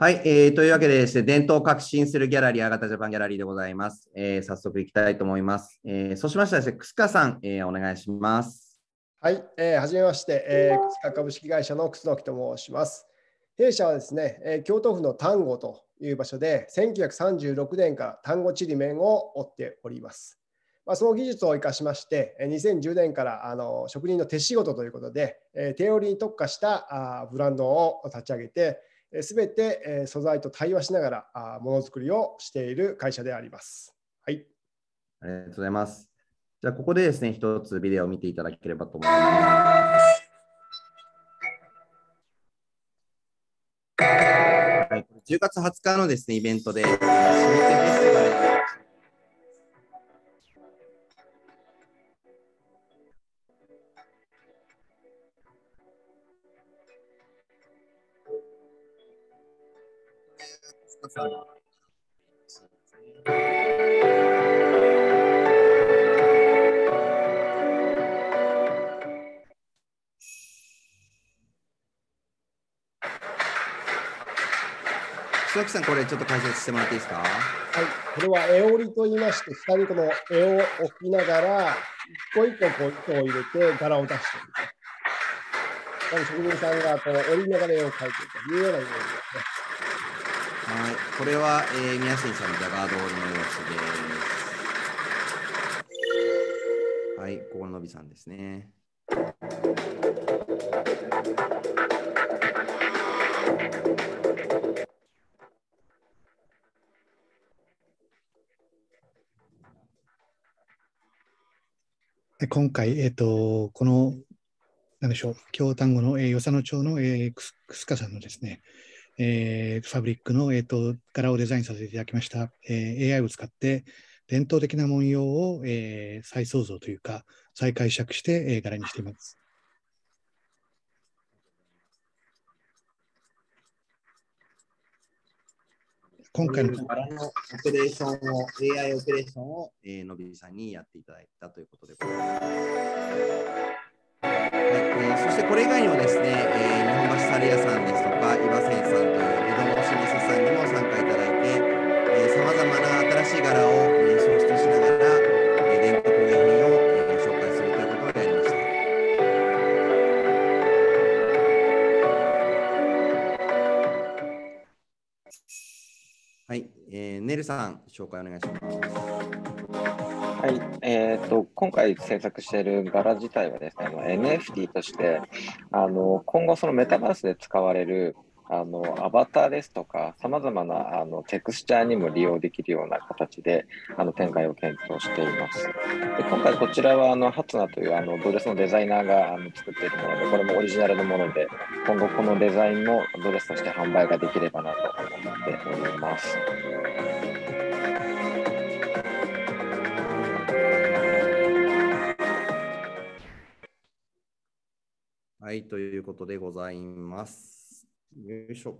はい、えー、というわけでです、ね、伝統を革新するギャラリー、あがたジャパンギャラリーでございます。えー、早速いきたいと思います。えー、そうしましたらです、ね、くすかさん、えー、お願いします。はい、えー、はじめまして、えー、くすか株式会社のくすのきと申します。弊社はですね、えー、京都府の丹後という場所で、1936年から丹後ちりめんを追っております。まあ、その技術を生かしまして、2010年からあの職人の手仕事ということで、えー、手織りに特化したあブランドを立ち上げて、すべて素材と対話しながらものづくりをしている会社であります。はい。ありがとうございます。じゃあ、ここでですね、一つビデオを見ていただければと思います。はい、10月20日のですね、イベントで、老舗フェスティバル須木さん、これちょっと解説してもらっていいですか。はい、これはエオリと言いまして、下にこの絵を置きながら、一個一個こう糸を入れて柄を出している。職人さんがこう折りながら絵を描いているというようなイメージこれは、えー、宮新さん、のジャガードの様子です。はい、ここのびさんですね。で今回、えっ、ー、と、この、なんでしょう、京丹後の、えー、与謝野町の、えー、くすかさんのですね、えー、ファブリックの、えーと、柄をデザインさせていただきました、えー、AI を使って伝統的な文様を、えー、再創造というか再解釈して、えー、柄にしています。今回の柄のオペレーションを AI オペレーションを、えー、のびさんにやっていただいたということでございます。はい、えー、そしてこれ以外にもですね、さん、紹介お願いします。はい、えっ、ー、と、今回制作している柄自体はですね、NFT として、あの、今後そのメタバースで使われる、あのアバターですとか、さまざまなあのテクスチャーにも利用できるような形であの展開を検討しています。で今回、こちらはあのハツナというあのドレスのデザイナーがあの作っているもので、これもオリジナルのもので、今後、このデザインのドレスとして販売ができればなと思っております。い、、ということでございます。よいしょ。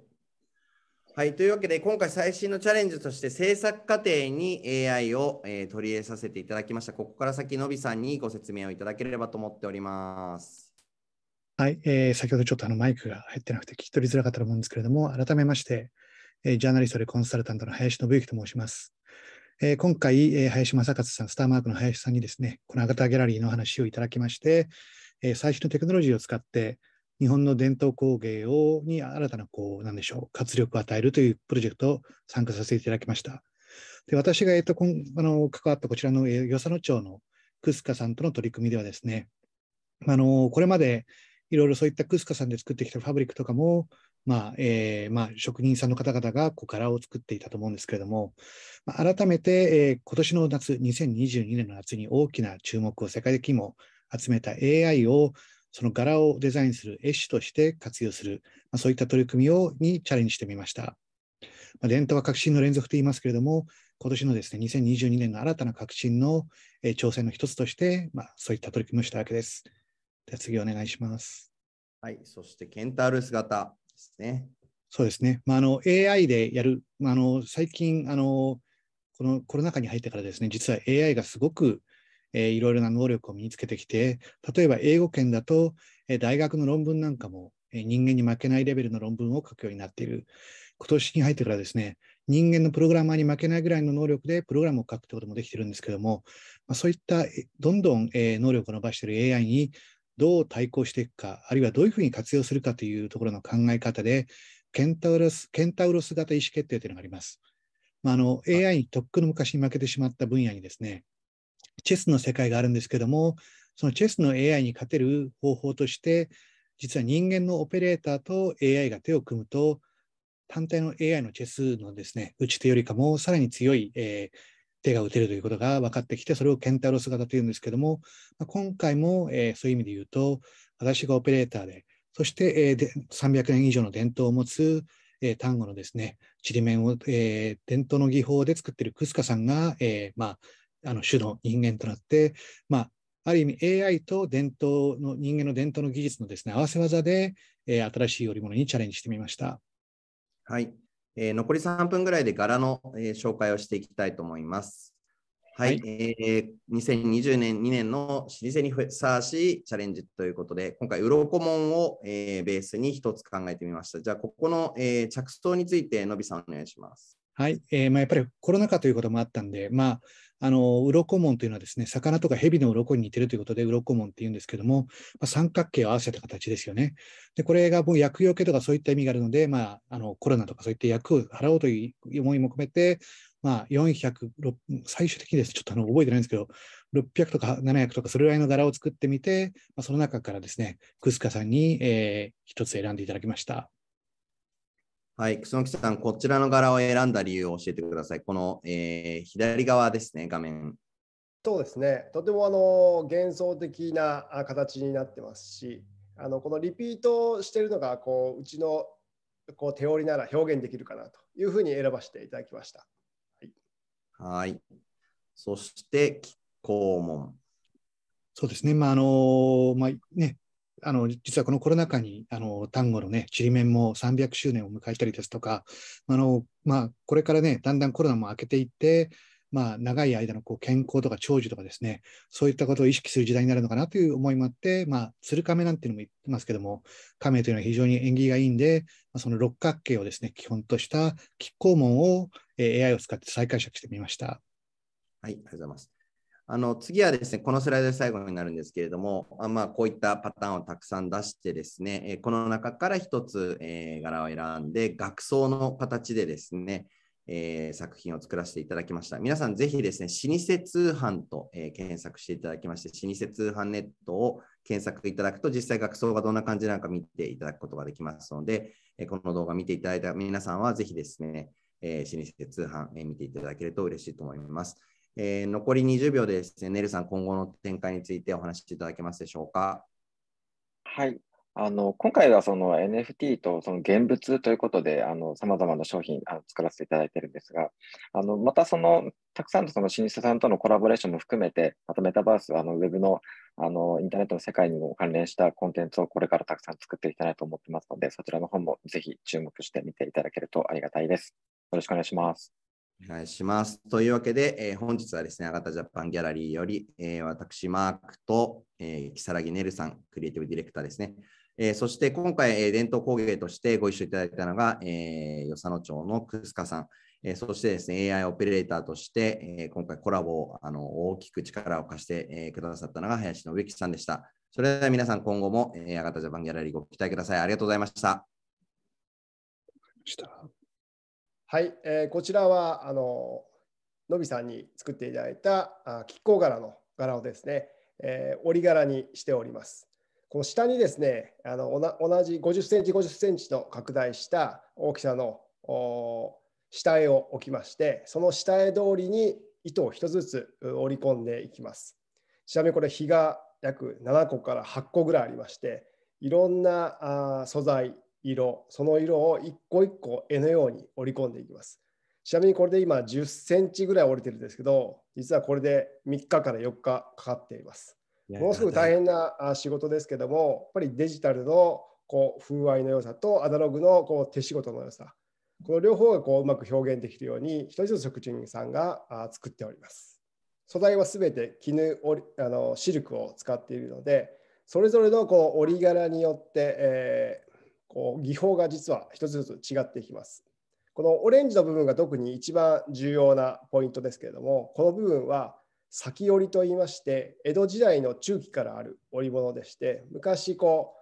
はい、というわけで、今回最新のチャレンジとして、制作過程に AI を、えー、取り入れさせていただきました。ここから先、のびさんにご説明をいただければと思っております。はい、えー、先ほどちょっとあのマイクが入ってなくて聞き取りづらかったと思うんですけれども、改めまして、えー、ジャーナリストでコンサルタントの林信之と申します。えー、今回、えー、林正勝さん、スターマークの林さんにですね、このアガタギャラリーの話をいただきまして、えー、最新のテクノロジーを使って、日本の伝統工芸をに新たなこう、なんでしょう、活力を与えるというプロジェクトを参加させていただきました。で私が、えっと、あの関わったこちらの、えー、与謝野町のクスカさんとの取り組みではですね、あのこれまでいろいろそういったクスカさんで作ってきたファブリックとかも、まあえーまあ、職人さんの方々がこう柄を作っていたと思うんですけれども、まあ、改めて、えー、今年の夏、2022年の夏に大きな注目を世界的にも集めた AI をその柄をデザインする絵師として活用する、まあ、そういった取り組みをにチャレンジしてみました。まあ、伝統は革新の連続と言いますけれども、今年のですね、2022年の新たな革新の、えー、挑戦の一つとして、まあ、そういった取り組みをしたわけです。では次お願いします。はい、そしてケンタール姿ですね。そうですね。まあ、あの AI でやる、まあ、あの最近あのこのコロナ禍に入ってからですね、実は AI がすごくえー、いろいろな能力を身につけてきて、例えば英語圏だと、え大学の論文なんかも、え人間に負けないレベルの論文を書くようになっている。今年に入ってからですね、人間のプログラマーに負けないぐらいの能力でプログラムを書くということもできてるんですけども、まあ、そういったどんどん、え能力を伸ばしている AI にどう対抗していくか、あるいはどういうふうに活用するかというところの考え方で、ケンタウロスケンタウロス型意思決定というのがあります。まあ、あの AI にとっくの昔に負けてしまった分野にですね、チェスの世界があるんですけども、そのチェスの AI に勝てる方法として、実は人間のオペレーターと AI が手を組むと、単体の AI のチェスのですね、打ち手よりかもさらに強い、えー、手が打てるということが分かってきて、それをケンタロス型というんですけども、今回も、えー、そういう意味で言うと、私がオペレーターで、そして、えー、で300年以上の伝統を持つ、えー、単語のですね、ちりめんを、えー、伝統の技法で作っているクスカさんが、えーまあ、あの種の人間となって、まあ、ある意味 AI と伝統の人間の伝統の技術のですね合わせ技で、えー、新しい織物にチャレンジしてみました。はい、えー、残り3分ぐらいで柄の、えー、紹介をしていきたいと思います。はい、はい、えー、2020年2年の老舗にふさわしいチャレンジということで、今回、鱗門を、えー、ベースに一つ考えてみました。じゃあ、ここの、え着想について、のびさんお願いします。はい。えー、まあ、やっぱりコロナ禍ということもあったんで、まあ、あの、鱗門というのはですね、魚とか蛇の鱗に似てるということで、鱗門って言うんですけども、まあ、三角形を合わせた形ですよね。で、これがもう薬用系とかそういった意味があるので、まあ、あの、コロナとかそういった薬を払おうという思いも込めて、まあ、400、最終的にです、ちょっとあの、覚えてないんですけど、600とか700とか、それぐらいの柄を作ってみて、まあ、その中からですね、クスカさんに、えー、一つ選んでいただきました。はい、楠木さん、こちらの柄を選んだ理由を教えてください。この、えー、左側ですね、画面。そうですね、とてもあの幻想的な形になってますし、あのこのリピートしてるのがこううちのこう手織りなら表現できるかなというふうに選ばせていただきました。はい。はいそして、気候門。そうですね、まああのまあね、あの実はこのコロナ禍にあの単語のね、ちりめんも300周年を迎えたりですとか、あのまあ、これからね、だんだんコロナも明けていって、まあ、長い間のこう健康とか長寿とかですね、そういったことを意識する時代になるのかなという思いもあって、まあ、鶴亀なんていうのも言ってますけども、亀というのは非常に縁起がいいんで、まあ、その六角形をですね、基本とした亀甲門を、えー、AI を使って再解釈してみました。はい、ありがとうございます。あの次はですね、このスライドで最後になるんですけれども、あまあ、こういったパターンをたくさん出してですね、えこの中から1つ、えー、柄を選んで、学装の形でですね、えー、作品を作らせていただきました。皆さん、ぜひですね、老舗通販と、えー、検索していただきまして、老舗通販ネットを検索いただくと、実際学装がどんな感じなのか見ていただくことができますので、えこの動画見ていただいた皆さんは、ぜひですね、え老舗通販、え見ていただけると嬉しいと思います。えー、残り20秒でですね、ネるさん、今後の展開についてお話しいただけますでしょうか。はい、あの今回はその NFT とその現物ということで、さまざまな商品あ作らせていただいているんですが、あのまたそのたくさんのその老舗さんとのコラボレーションも含めて、またメタバース、あのウェブのあのインターネットの世界にも関連したコンテンツをこれからたくさん作っていきたいと思ってますので、そちらの方もぜひ注目して見ていただけるとありがたいです。よろしくお願いします。お願いします。というわけで、えー、本日はですね、アガタジャパンギャラリーより、えー、私、マークと、えー、木更木ねるさん、クリエイティブディレクターですね。えー、そして今回、えー、伝統工芸としてご一緒いただいたのが、えー、与謝野町のくすかさん、えー、そしてですね、AI オペレーターとして、えー、今回コラボをあの大きく力を貸して、えー、くださったのが林信之さんでした。それでは皆さん、今後も、えー、アガタジャパンギャラリーご期待ください。ありがとうございました。したはい、えー、こちらはあののびさんに作っていただいたあ亀甲柄の柄をですね、えー、折り柄にしております。この下にですねあの同じ50センチ50センチと拡大した大きさの下絵を置きましてその下絵通りに糸を1つずつ折り込んでいきます。ちなみにこれ日が約7個から8個ぐらいありましていろんな素材色、その色を一個一個絵のように織り込んでいきます。ちなみにこれで今10センチぐらい折れてるんですけど、実はこれで3日から4日かかっています。ものすごく大変な仕事ですけども、やっぱりデジタルのこう風合いの良さとアナログのこう手仕事の良さ、この両方がこううまく表現できるように、一人ずつ職人さんが作っております。素材はすべて絹あのシルクを使っているので、それぞれのこう織り柄によって、えこう技法が実は一つずつ違っていきます。このオレンジの部分が特に一番重要なポイントですけれどもこの部分は先織りといいまして江戸時代の中期からある織物でして昔こ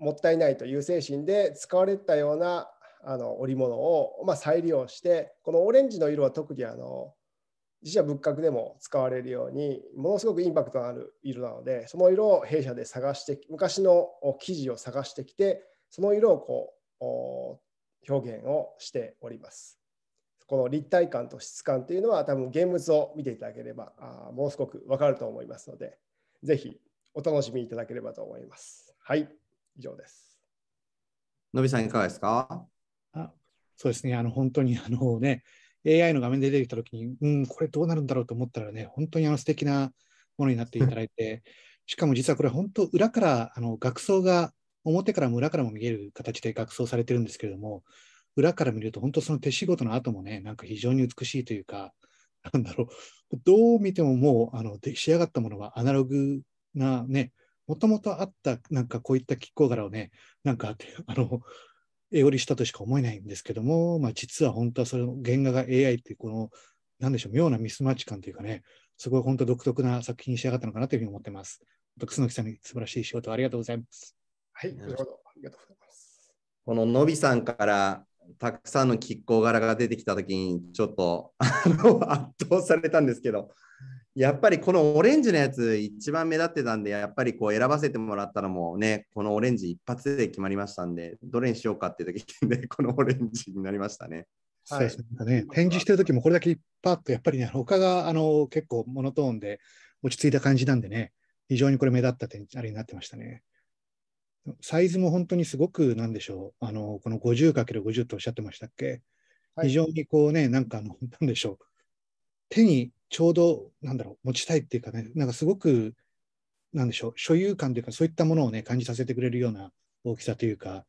うもったいないという精神で使われたようなあの織物を、まあ、再利用してこのオレンジの色は特にあの自社仏閣でも使われるようにものすごくインパクトのある色なのでその色を弊社で探して昔の生地を探してきてその色をこう表現をしております。この立体感と質感というのは多分現物を見ていただければあもうすごくわかると思いますのでぜひお楽しみいただければと思います。はい、以上です。のびさんいかがですかあそうですね、あの本当にあのね、AI の画面で出てきたときに、うん、これどうなるんだろうと思ったらね、本当にあの素敵なものになっていただいて、しかも実はこれ本当裏からあの額装が表からも裏からも見える形で額装されてるんですけれども、裏から見ると、本当その手仕事の後もね、なんか非常に美しいというか、なんだろう、どう見てももう、あの、仕上がったものはアナログなね、もともとあった、なんかこういった亀甲柄をね、なんか、あの、絵織りしたとしか思えないんですけども、まあ実は本当はそれの原画が AI っていうこの、なんでしょう、妙なミスマッチ感というかね、すごい本当独特な作品に仕上がったのかなというふうに思ってます。楠木さんに素晴らしい仕事ありがとうございます。はい、なるほど。ありがとうございます。こののびさんからたくさんの亀甲柄が出てきたときに、ちょっと圧倒されたんですけど、やっぱりこのオレンジのやつ、一番目立ってたんで、やっぱりこう選ばせてもらったのもね、このオレンジ一発で決まりましたんで、どれにしようかっていう時に、ね、このオレンジになりましたね。はい、そうですね展示してる時もこれだけパッとやっぱりね他があの結構モノトーンで落ち着いた感じなんでね非常にこれ目立った展示あれになってましたね。サイズも本当にすごく、なんでしょう、あのこの 50×50 とおっしゃってましたっけ、はい、非常にこうね、なんかあの、なんでしょう、手にちょうど、なんだろう、持ちたいっていうかね、なんかすごく、なんでしょう、所有感というか、そういったものをね、感じさせてくれるような大きさというか、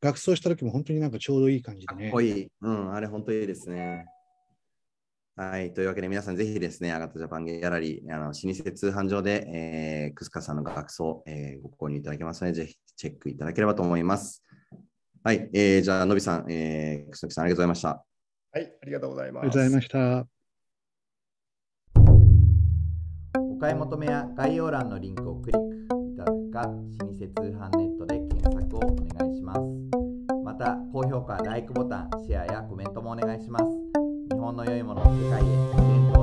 学装した時も本当になんかちょうどいい感じでね。かっこいい。うん、あれ本当いいですね。はい。というわけで、皆さんぜひですね、アガタジャパンギャラリー、あの老舗通販上で、えー、クスカさんの学装、えー、ご購入いただけますので、ぜひチェックいただければと思います。はい、えー、じゃあ、のびさん、えー、楠きさん、ありがとうございました。はい、ありがとうございます。ありがとうございました。お買い求めや概要欄のリンクをクリックいただくか、老舗通販ネットで検索をお願いします。また、高評価、ライクボタン、シェアやコメントもお願いします。日本の良いものを世界へ。